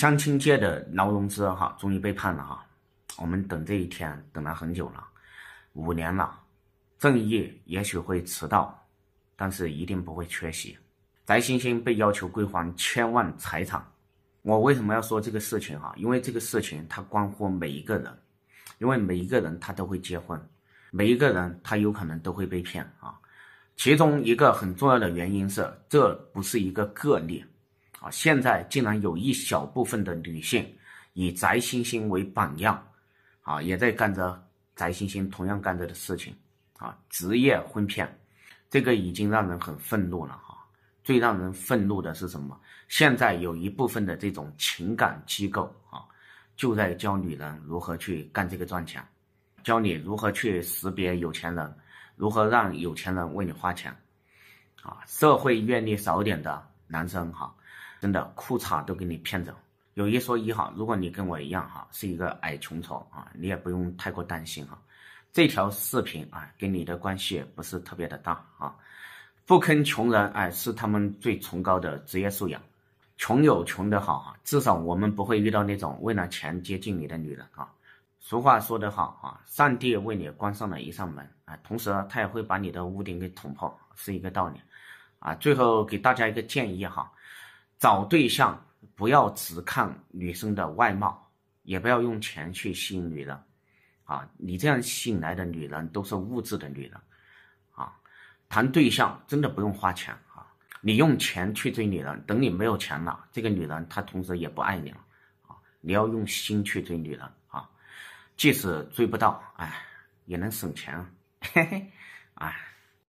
相亲界的劳荣枝哈，终于被判了哈，我们等这一天等了很久了，五年了，正义也许会迟到，但是一定不会缺席。翟星星被要求归还千万财产，我为什么要说这个事情哈？因为这个事情它关乎每一个人，因为每一个人他都会结婚，每一个人他有可能都会被骗啊。其中一个很重要的原因是，这不是一个个例。啊，现在竟然有一小部分的女性以翟星星为榜样，啊，也在干着翟星星同样干着的事情，啊，职业婚骗，这个已经让人很愤怒了哈。最让人愤怒的是什么？现在有一部分的这种情感机构啊，就在教女人如何去干这个赚钱，教你如何去识别有钱人，如何让有钱人为你花钱，啊，社会阅历少点的男生哈。真的裤衩都给你骗走，有一说一哈，如果你跟我一样哈，是一个矮穷丑啊，你也不用太过担心哈。这条视频啊，跟你的关系不是特别的大啊。不坑穷人哎，是他们最崇高的职业素养。穷有穷的好啊，至少我们不会遇到那种为了钱接近你的女人啊。俗话说得好啊，上帝为你关上了一扇门啊，同时他也会把你的屋顶给捅破，是一个道理啊。最后给大家一个建议哈。找对象不要只看女生的外貌，也不要用钱去吸引女人，啊，你这样吸引来的女人都是物质的女人，啊，谈对象真的不用花钱啊，你用钱去追女人，等你没有钱了，这个女人她同时也不爱你了，啊，你要用心去追女人啊，即使追不到，哎，也能省钱，嘿嘿，啊。